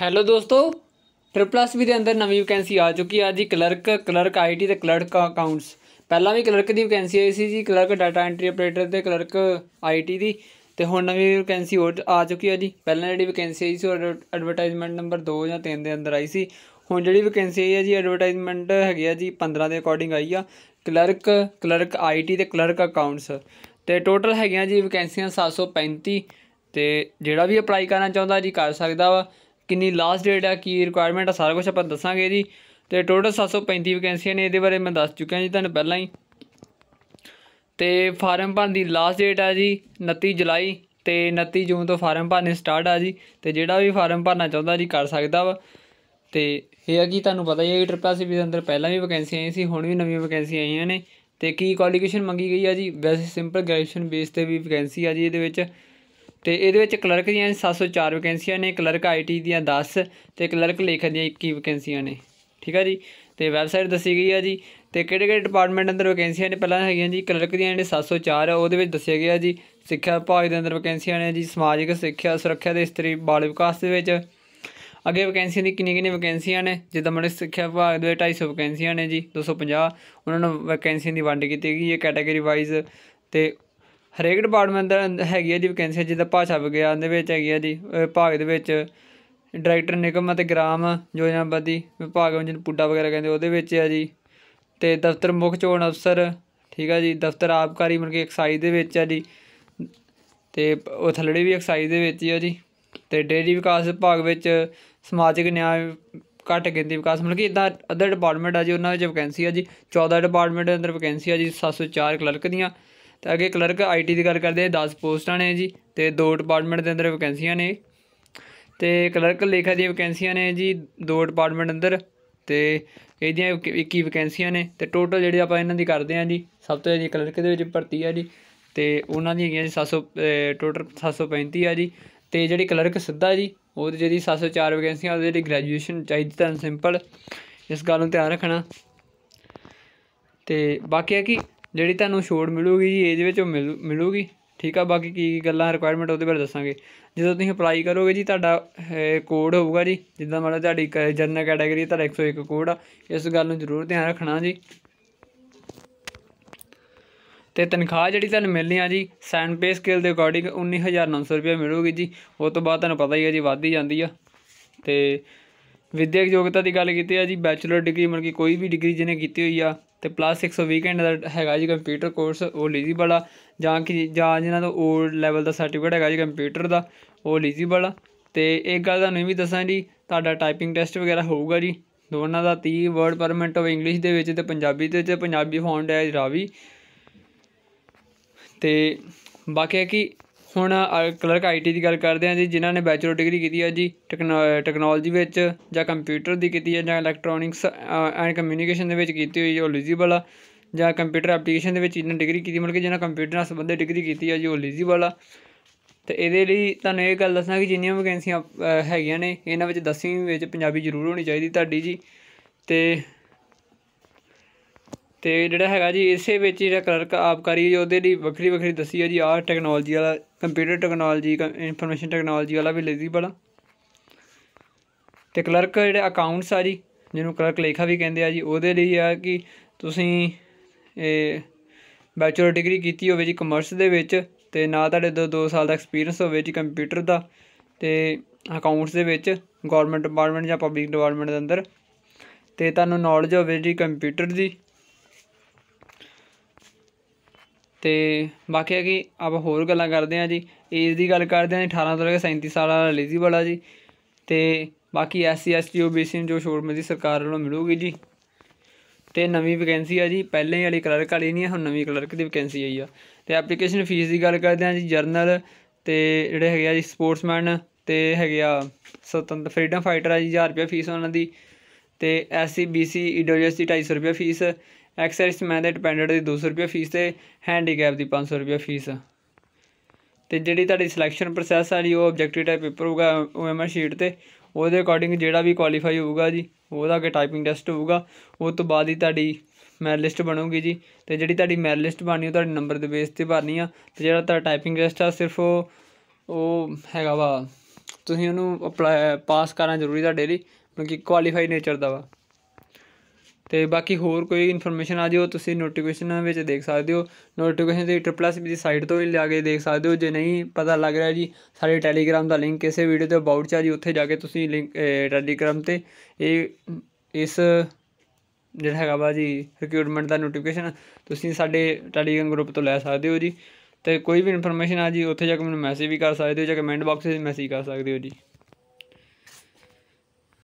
hello ਦੋਸਤੋ triple S ਵੀ ਦੇ ਅੰਦਰ ਨਵੀਂ ਵੈਕੈਂਸੀ ਆ ਚੁੱਕੀ ਆ ਜੀ ਕਲਰਕ ਕਲਰਕ ਆਈਟੀ ਤੇ ਕਲਰਕ ਅਕਾਊਂਟਸ ਪਹਿਲਾਂ ਵੀ ਕਲਰਕ ਦੀ ਵੈਕੈਂਸੀ ਆਈ ਸੀ ਜੀ ਕਲਰਕ ਡਾਟਾ ਐਂਟਰੀ ਆਪਰੇਟਰ ਤੇ ਕਲਰਕ ਆਈਟੀ ਦੀ ਤੇ ਹੁਣ ਨਵੀਂ ਵੈਕੈਂਸੀ ਆ ਚੁੱਕੀ ਆ ਜੀ ਪਹਿਲਾਂ ਜਿਹੜੀ ਵੈਕੈਂਸੀ ਆਈ ਸੀ ਉਹ ਐਡਵਰਟਾਈਜ਼ਮੈਂਟ ਨੰਬਰ 2 ਜਾਂ 3 ਦੇ ਅੰਦਰ ਆਈ ਸੀ ਹੁਣ ਜਿਹੜੀ ਵੈਕੈਂਸੀ ਆਈ ਹੈ ਜੀ ਐਡਵਰਟਾਈਜ਼ਮੈਂਟ ਹੈਗੀ ਆ ਜੀ 15 ਦੇ ਅਕੋਰਡਿੰਗ ਆਈ ਆ ਕਲਰਕ ਕਲਰਕ ਆਈਟੀ ਤੇ ਕਲਰਕ ਅਕਾਊਂਟਸ ਤੇ ਟੋਟਲ ਹੈਗੀਆਂ ਜੀ ਵੈਕੈਂਸੀਆਂ 735 ਤੇ ਜਿਹੜਾ ਵੀ ਅਪਲਾਈ ਕਰਨਾ ਚਾਹੁੰਦਾ ਜੀ ਕਰ ਸਕਦਾ ਵਾ ਕਿੰਨੀ ਲਾਸਟ ਡੇਟ ਆ ਕੀ ਰਿਕੁਆਇਰਮੈਂਟ ਆ ਸਾਰਾ ਕੁਝ ਆਪਾਂ ਦੱਸਾਂਗੇ ਜੀ ਤੇ ਟੋਟਲ 735 ਵੈਕੈਂਸੀਆਂ ਨੇ ਇਹਦੇ ਬਾਰੇ ਮੈਂ ਦੱਸ ਚੁੱਕਿਆ ਜੀ ਤੁਹਾਨੂੰ ਪਹਿਲਾਂ ਹੀ ਤੇ ਫਾਰਮ ਭਰਨ ਦੀ ਲਾਸਟ ਡੇਟ ਆ ਜੀ 29 ਜੁਲਾਈ ਤੇ 29 ਜੂਨ ਤੋਂ ਫਾਰਮ ਭਰਨੇ ਸਟਾਰਟ ਆ ਜੀ ਤੇ ਜਿਹੜਾ ਵੀ ਫਾਰਮ ਭਰਨਾ ਚਾਹੁੰਦਾ ਜੀ ਕਰ ਸਕਦਾ ਵਾ ਤੇ ਇਹ ਆ ਕਿ ਤੁਹਾਨੂੰ ਪਤਾ ਹੀ ਹੈ ਕਿ ਟ੍ਰਿਪਲ ਸੀ ਦੇ ਅੰਦਰ ਪਹਿਲਾਂ ਵੀ ਵੈਕੈਂਸੀ ਆਈ ਸੀ ਹੁਣ ਵੀ ਨਵੀਆਂ ਵੈਕੈਂਸੀ ਆਈਆਂ ਨੇ ਤੇ ਕੀ ਕੁਆਲੀਫਿਕੇਸ਼ਨ ਮੰਗੀ ਗਈ ਆ ਜੀ ਵੈਸੇ ਸਿੰਪਲ ਗ੍ਰੈਜੂਏਸ਼ਨ ਬੇਸ ਤੇ ਵੀ ਵੈਕੈਂਸੀ ਆ ਜੀ ਇਹਦੇ ਵਿੱਚ ਤੇ ਇਹਦੇ ਵਿੱਚ ਕਲਰਕ ਦੀਆਂ 704 ਵੈਕੈਂਸੀਆਂ ਨੇ ਕਲਰਕ ਆਈਟੀ ਦੀਆਂ 10 ਤੇ ਕਲਰਕ ਲੇਖ ਦੀਆਂ 21 ਵੈਕੈਂਸੀਆਂ ਨੇ ਠੀਕ ਹੈ ਜੀ ਤੇ ਵੈਬਸਾਈਟ ਦੱਸੀ ਗਈ ਆ ਜੀ ਤੇ ਕਿਹੜੇ ਕਿਹੜੇ ਡਿਪਾਰਟਮੈਂਟ ਅੰਦਰ ਵੈਕੈਂਸੀਆਂ ਨੇ ਪਹਿਲਾਂ ਹੈਗੀਆਂ ਜੀ ਕਲਰਕ ਦੀਆਂ ਨੇ 704 ਆ ਉਹਦੇ ਵਿੱਚ ਦੱਸਿਆ ਗਿਆ ਜੀ ਸਿੱਖਿਆ ਵਿਭਾਗ ਦੇ ਅੰਦਰ ਵੈਕੈਂਸੀਆਂ ਨੇ ਜੀ ਸਮਾਜਿਕ ਸਿੱਖਿਆ ਸੁਰੱਖਿਆ ਤੇ ਇਸਤਰੀ ਬਾਲ ਵਿਕਾਸ ਦੇ ਵਿੱਚ ਅੱਗੇ ਵੈਕੈਂਸੀਆਂ ਦੀ ਕਿੰਨੀ ਕਿੰਨੀ ਵੈਕੈਂਸੀਆਂ ਨੇ ਜਿੱਦਾਂ ਮਨੁੱਖ ਸਿੱਖਿਆ ਵਿਭਾਗ ਦੇ 250 ਵੈਕੈਂਸੀਆਂ ਨੇ ਜੀ 250 ਉਹਨਾਂ ਨੂੰ ਵੈਕੈਂਸੀਆਂ ਦੀ ਵੰਡ ਕੀਤੀ ਗਈ ਹੈ ਕੈਟਾਗਰੀ ਵਾਈਜ਼ ਤੇ ਹਰੇਕ ਡਿਪਾਰਟਮੈਂਟ ਦਾ ਹੈਗੀ ਆ ਜੀ ਵੈਕੈਂਸੀ ਜਿੱਦਾਂ ਭਾਸ਼ਾ ਵਿਗਿਆਨ ਦੇ ਵਿੱਚ ਹੈਗੀ ਆ ਜੀ ਭਾਗ ਦੇ ਵਿੱਚ ਡਾਇਰੈਕਟਰ ਨਿਗਮ ਅਤੇ ਗ੍ਰਾਮ ਯੋਜਨਾਬੰਦੀ ਵਿਭਾਗ ਜਿਹਨੂੰ ਪੁੱਡਾ ਵਗੈਰਾ ਕਹਿੰਦੇ ਉਹਦੇ ਵਿੱਚ ਆ ਜੀ ਤੇ ਦਫ਼ਤਰ ਮੁੱਖ ਚੋਣ ਅਫਸਰ ਠੀਕ ਆ ਜੀ ਦਫ਼ਤਰ ਆਬਕਾਰੀ ਮਨ ਕੇ ਐਕਸਾਈਜ਼ ਦੇ ਵਿੱਚ ਆ ਜੀ ਤੇ ਉਹ ਥਲੜੀ ਵੀ ਐਕਸਾਈਜ਼ ਦੇ ਵਿੱਚ ਹੀ ਆ ਜੀ ਤੇ ਡੇਰੀ ਵਿਕਾਸ ਵਿਭਾਗ ਵਿੱਚ ਸਮਾਜਿਕ ਨਿਆਂ ਘਟ ਗਿੰਦੀ ਵਿਕਾਸ ਮਨ ਕੇ ਇਦਾਂ ਅਦਰ ਡਿਪਾਰਟਮੈਂਟ ਆ ਜੀ ਉਹਨਾਂ ਵਿੱਚ ਵੈਕੈਂਸੀ ਆ ਜੀ 14 ਡਿਪਾਰਟਮੈਂਟ ਦੇ ਅੰਦਰ ਵੈਕੈਂਸੀ ਆ ਜੀ 704 ਕਲਰਕ ਦੀਆਂ ਤੇ ਅੱਗੇ ਕਲਰਕ ਆਈਟੀ ਦੀ ਗੱਲ ਕਰਦੇ ਆ 10 ਪੋਸਟਾਂ ਨੇ ਜੀ ਤੇ ਦੋ ਡਿਪਾਰਟਮੈਂਟ ਦੇ ਅੰਦਰ ਵੈਕੈਂਸੀਆਂ ਨੇ ਤੇ ਕਲਰਕ ਲੇਖਾ ਦੀਆਂ ਵੈਕੈਂਸੀਆਂ ਨੇ ਜੀ ਦੋ ਡਿਪਾਰਟਮੈਂਟ ਅੰਦਰ ਤੇ ਇਹਦੀਆਂ 21 ਵੈਕੈਂਸੀਆਂ ਨੇ ਤੇ ਟੋਟਲ ਜਿਹੜੇ ਆਪਾਂ ਇਹਨਾਂ ਦੀ ਕਰਦੇ ਆ ਜੀ ਸਭ ਤੋਂ ਜੀ ਕਲਰਕ ਦੇ ਵਿੱਚ ਭਰਤੀ ਆ ਜੀ ਤੇ ਉਹਨਾਂ ਦੀ ਹੈਗੀਆਂ ਜੀ 700 ਟੋਟਲ 735 ਆ ਜੀ ਤੇ ਜਿਹੜੀ ਕਲਰਕ ਸਿੱਧਾ ਜੀ ਉਹਦੇ ਜਿਹੜੀ 704 ਵੈਕੈਂਸੀਆਂ ਉਹਦੇ ਜਿਹੜੀ ਗ੍ਰੈਜੂਏਸ਼ਨ ਚਾਹੀਦੀ ਤਾਂ ਸਿੰਪਲ ਇਸ ਗੱਲ ਨੂੰ ਧਿਆਨ ਰੱਖਣਾ ਤੇ ਬਾਕੀ ਆ ਕਿ ਜਿਹੜੀ ਤੁਹਾਨੂੰ ਛੋਟ ਮਿਲੂਗੀ ਜੀ ਏਜ ਵਿੱਚ ਉਹ ਮਿਲੂਗੀ ਠੀਕ ਆ ਬਾਕੀ ਕੀ ਕੀ ਗੱਲਾਂ ਰਿਕੁਆਇਰਮੈਂਟ ਉਹਦੇ ਬਾਰੇ ਦੱਸਾਂਗੇ ਜਦੋਂ ਤੁਸੀਂ ਅਪਲਾਈ ਕਰੋਗੇ ਜੀ ਤੁਹਾਡਾ ਕੋਡ ਹੋਊਗਾ ਜੀ ਜਿੱਦਾਂ ਮਤਲਬ ਤੁਹਾਡੀ ਜਨਰਲ ਕੈਟਾਗਰੀ ਤੁਹਾਡਾ 101 ਕੋਡ ਆ ਇਸ ਗੱਲ ਨੂੰ ਜ਼ਰੂਰ ਧਿਆਨ ਰੱਖਣਾ ਜੀ ਤੇ ਤਨਖਾਹ ਜਿਹੜੀ ਤੁਹਾਨੂੰ ਮਿਲਣੀ ਆ ਜੀ ਸੈਂਡ ਪੇ ਸਕੇਲ ਦੇ ਅਕੋਰਡਿੰਗ 19900 ਰੁਪਏ ਮਿਲੂਗੀ ਜੀ ਉਸ ਤੋਂ ਬਾਅਦ ਤੁਹਾਨੂੰ ਪਤਾ ਹੀ ਹੈ ਜੀ ਵੱਧ ਹੀ ਜਾਂਦੀ ਆ ਤੇ ਵਿਦਿਅਕ ਯੋਗਤਾ ਦੀ ਗੱਲ ਕੀਤੀ ਆ ਜੀ ਬੈਚਲਰ ਡਿਗਰੀ ਮਤਲਬ ਕਿ ਕੋਈ ਵੀ ਡਿਗਰੀ ਜਿਹਨੇ ਕੀਤੀ ਹੋਈ ਆ ਤੇ ਪਲੱਸ 120 ਵੀਕਐਂਡ ਦਾ ਹੈਗਾ ਜੀ ਕੰਪਿਊਟਰ ਕੋਰਸ ਉਹ ਐਲੀਜੀਬਲ ਆ ਜਾਂ ਕਿ ਜਾਂ ਜਿਹਨਾਂ ਦਾ ਓਲਡ ਲੈਵਲ ਦਾ ਸਰਟੀਫਿਕੇਟ ਹੈਗਾ ਜੀ ਕੰਪਿਊਟਰ ਦਾ ਉਹ ਐਲੀਜੀਬਲ ਆ ਤੇ ਇੱਕ ਗੱਲ ਤੁਹਾਨੂੰ ਇਹ ਵੀ ਦੱਸਾਂ ਜੀ ਤੁਹਾਡਾ ਟਾਈਪਿੰਗ ਟੈਸਟ ਵਗੈਰਾ ਹੋਊਗਾ ਜੀ ਦੋਨਾਂ ਦਾ 30 ਵਰਡ ਪਰ ਮਿੰਟ ਹੋਵੇ ਇੰਗਲਿਸ਼ ਦੇ ਵਿੱਚ ਤੇ ਪੰਜਾਬੀ ਦੇ ਵਿੱਚ ਪੰਜਾਬੀ ਫੌਂਟ ਹੈ ਰਾਵੀ ਤੇ ਬਾਕੀ ਹੈ ਕਿ ਹੁਣ ਕਲਰਕ ਆਈਟੀ ਦੀ ਗੱਲ ਕਰਦੇ ਹਾਂ ਜੀ ਜਿਨ੍ਹਾਂ ਨੇ ਬੈਚਲਰ ਡਿਗਰੀ ਕੀਤੀ ਹੈ ਜੀ ਟੈਕਨੋਲੋਜੀ ਵਿੱਚ ਜਾਂ ਕੰਪਿਊਟਰ ਦੀ ਕੀਤੀ ਹੈ ਜਾਂ ਇਲੈਕਟ੍ਰੋਨਿਕਸ ਐਂਡ ਕਮਿਊਨੀਕੇਸ਼ਨ ਦੇ ਵਿੱਚ ਕੀਤੀ ਹੋਈ ਉਹ ਐਲੀਜੀਬਲ ਆ ਜਾਂ ਕੰਪਿਊਟਰ ਐਪਲੀਕੇਸ਼ਨ ਦੇ ਵਿੱਚ ਇਹਨਾਂ ਡਿਗਰੀ ਕੀਤੀ ਮਤਲਬ ਕਿ ਜਿਹਨਾਂ ਕੰਪਿਊਟਰ ਨਾਲ ਸੰਬੰਧਿਤ ਡਿਗਰੀ ਕੀਤੀ ਹੈ ਜੀ ਉਹ ਐਲੀਜੀਬਲ ਆ ਤੇ ਇਹਦੇ ਲਈ ਤੁਹਾਨੂੰ ਇਹ ਗੱਲ ਦੱਸਣਾ ਕਿ ਜਿੰਨੀਆਂ ਵੈਕੈਂਸੀਆਂ ਹੈਗੀਆਂ ਨੇ ਇਹਨਾਂ ਵਿੱਚ 10ਵੀਂ ਵਿੱਚ ਪੰਜਾਬੀ ਜ਼ਰੂਰ ਹੋਣੀ ਚਾਹੀਦੀ ਤੁਹਾਡੀ ਜੀ ਤੇ ਤੇ ਜਿਹੜਾ ਹੈਗਾ ਜੀ ਇਸੇ ਵਿੱਚ ਜਿਹੜਾ ਕਲਰਕ ਆਪਕਾਰੀ ਉਹਦੇ ਲਈ ਵੱਖਰੀ ਵੱਖਰੀ ਦੱਸੀ ਹੈ ਜੀ ਆਹ ਟੈਕਨੋਲੋਜੀ ਵਾਲਾ ਕੰਪਿਊਟਰ ਟੈਕਨੋਲੋਜੀ ਇਨਫੋਰਮੇਸ਼ਨ ਟੈਕਨੋਲੋਜੀ ਵਾਲਾ ਵੀ ਲੇਜੀ ਬੜਾ ਤੇ ਕਲਰਕ ਜਿਹੜੇ ਅਕਾਊਂਟਸ ਆ ਜੀ ਜਿਹਨੂੰ ਕਲਰਕ ਲੇਖਾ ਵੀ ਕਹਿੰਦੇ ਆ ਜੀ ਉਹਦੇ ਲਈ ਆ ਕਿ ਤੁਸੀਂ ਇਹ ਬੈਚਲਰ ਡਿਗਰੀ ਕੀਤੀ ਹੋਵੇ ਜੀ ਕਮਰਸ ਦੇ ਵਿੱਚ ਤੇ ਨਾ ਤੁਹਾਡੇ ਦੋ 2 ਸਾਲ ਦਾ ਐਕਸਪੀਰੀਅੰਸ ਹੋਵੇ ਜੀ ਕੰਪਿਊਟਰ ਦਾ ਤੇ ਅਕਾਊਂਟਸ ਦੇ ਵਿੱਚ ਗਵਰਨਮੈਂਟ ਡਿਪਾਰਟਮੈਂਟ ਜਾਂ ਪਬਲਿਕ ਡਿਪਾਰਟਮੈਂਟ ਦੇ ਅੰਦਰ ਤੇ ਤੁਹਾਨੂੰ ਨੌਲੇਜ ਹੋਵੇ ਜੀ ਕੰਪਿਊਟਰ ਦੀ ਤੇ ਬਾਕੀ ਹੈ ਕਿ ਆਪਾਂ ਹੋਰ ਗੱਲਾਂ ਕਰਦੇ ਹਾਂ ਜੀ ਏਜ ਦੀ ਗੱਲ ਕਰਦੇ ਹਾਂ 18 ਤੋਂ ਲੈ ਕੇ 37 ਸਾਲ ਵਾਲਾ ਐਲੀਜੀਬਲ ਆ ਜੀ ਤੇ ਬਾਕੀ ਐਸਸੀ ਐਸਟੀ ਓਬੀਸੀ ਨੂੰ ਜੋ ਮੇਂ ਦੀ ਸਰਕਾਰ ਵੱਲੋਂ ਮਿਲੂਗੀ ਜੀ ਤੇ ਨਵੀਂ ਵੈਕੈਂਸੀ ਆ ਜੀ ਪਹਿਲੇ ਹੀ ਵਾਲੀ ਕਲਰਕ ਵਾਲੀ ਨਹੀਂ ਹੁਣ ਨਵੀਂ ਕਲਰਕ ਦੀ ਵੈਕੈਂਸੀ ਆਈ ਆ ਤੇ ਐਪਲੀਕੇਸ਼ਨ ਫੀਸ ਦੀ ਗੱਲ ਕਰਦੇ ਹਾਂ ਜੀ ਜਰਨਲ ਤੇ ਜਿਹੜੇ ਹੈਗੇ ਆ ਜੀ ਸਪੋਰਟਸਮੈਨ ਤੇ ਹੈਗੇ ਆ ਸਤੰਤਰ ਫਰੀडम ਫਾਈਟਰ ਆ ਜੀ 1000 ਰੁਪਏ ਫੀਸ ਉਹਨਾਂ ਦੀ ਤੇ ਐਸਸੀ ਬੀਸੀ ਈਡਬਲਯੂਐਸ ਦੀ 250 ਰੁਪਏ ਫੀਸ ਐਕਸਰਸਾਈਜ਼ ਮੈਨ ਦੇ ਡਿਪੈਂਡੈਂਟ ਦੀ 200 ਰੁਪਏ ਫੀਸ ਤੇ ਹੈਂਡੀਕੈਪ ਦੀ 500 ਰੁਪਏ ਫੀਸ ਤੇ ਜਿਹੜੀ ਤੁਹਾਡੀ ਸਿਲੈਕਸ਼ਨ ਪ੍ਰੋਸੈਸ ਆ ਜੀ ਉਹ ਆਬਜੈਕਟਿਵ ਟਾਈਪ ਪੇਪਰ ਹੋਊਗਾ ਓਐਮਆਰ ਸ਼ੀਟ ਤੇ ਉਹਦੇ ਅਕੋਰਡਿੰਗ ਜਿਹੜਾ ਵੀ ਕੁਆਲੀਫਾਈ ਹੋਊਗਾ ਜੀ ਉਹਦਾ ਅਗੇ ਟਾਈਪਿੰਗ ਟੈਸਟ ਹੋਊਗਾ ਉਸ ਤੋਂ ਬਾਅਦ ਹੀ ਤੁਹਾਡੀ ਮੈਰਿਟ ਲਿਸਟ ਬਣੂਗੀ ਜੀ ਤੇ ਜਿਹੜੀ ਤੁਹਾਡੀ ਮੈਰਿਟ ਲਿਸਟ ਬਣਨੀ ਉਹ ਤੁਹਾਡੇ ਨੰਬਰ ਦੇ ਬੇਸ ਤੇ ਭਰਨੀ ਆ ਤੇ ਜਿਹੜਾ ਤੁਹਾਡਾ ਟਾਈਪਿੰਗ ਟੈਸਟ ਆ ਸਿਰਫ ਉਹ ਉਹ ਹੈਗਾ ਵਾ ਤੁਸੀਂ ਉਹਨੂੰ ਅਪਲਾਈ ਪਾਸ ਕਰਨਾ ਜ਼ਰੂਰੀ ਤੁਹਾਡੇ ਲਈ ਕਿਉਂਕਿ ਕੁਆਲੀਫਾਈ ਨੇਚਰ ਦਾ ਵਾ ਤੇ ਬਾਕੀ ਹੋਰ ਕੋਈ ਇਨਫੋਰਮੇਸ਼ਨ ਆ ਜੇ ਤੁਸੀਂ ਨੋਟੀਫਿਕੇਸ਼ਨ ਵਿੱਚ ਦੇਖ ਸਕਦੇ ਹੋ ਨੋਟੀਫਿਕੇਸ਼ਨ ਦੀ ਟ੍ਰਿਪਲ ਐਸ ਦੀ ਸਾਈਟ ਤੋਂ ਵੀ ਲਿਆ ਕੇ ਦੇਖ ਸਕਦੇ ਹੋ ਜੇ ਨਹੀਂ ਪਤਾ ਲੱਗ ਰਿਹਾ ਜੀ ਸਾਡੇ ਟੈਲੀਗ੍ਰਾਮ ਦਾ ਲਿੰਕ ਇਸੇ ਵੀਡੀਓ ਦੇ ਅਬਾਊਟ ਚਾ ਜੀ ਉੱਥੇ ਜਾ ਕੇ ਤੁਸੀਂ ਲਿੰਕ ਟੈਲੀਗ੍ਰਾਮ ਤੇ ਇਹ ਇਸ ਜਿਹੜਾ ਹੈਗਾ ਵਾ ਜੀ ਰਿਕਰੂਟਮੈਂਟ ਦਾ ਨੋਟੀਫਿਕੇਸ਼ਨ ਤੁਸੀਂ ਸਾਡੇ ਟੈਲੀਗ੍ਰਾਮ ਗਰੁੱਪ ਤੋਂ ਲੈ ਸਕਦੇ ਹੋ ਜੀ ਤੇ ਕੋਈ ਵੀ ਇਨਫੋਰਮੇਸ਼ਨ ਆ ਜੀ ਉੱਥੇ ਜਾ ਕੇ ਮੈਨੂੰ ਮੈਸੇਜ ਵੀ ਕਰ ਸਕਦੇ ਹੋ ਜਾਂ ਕਮੈਂਟ ਬਾਕਸ ਵਿੱਚ ਮੈਸੇਜ ਕਰ ਸਕਦੇ ਹੋ ਜੀ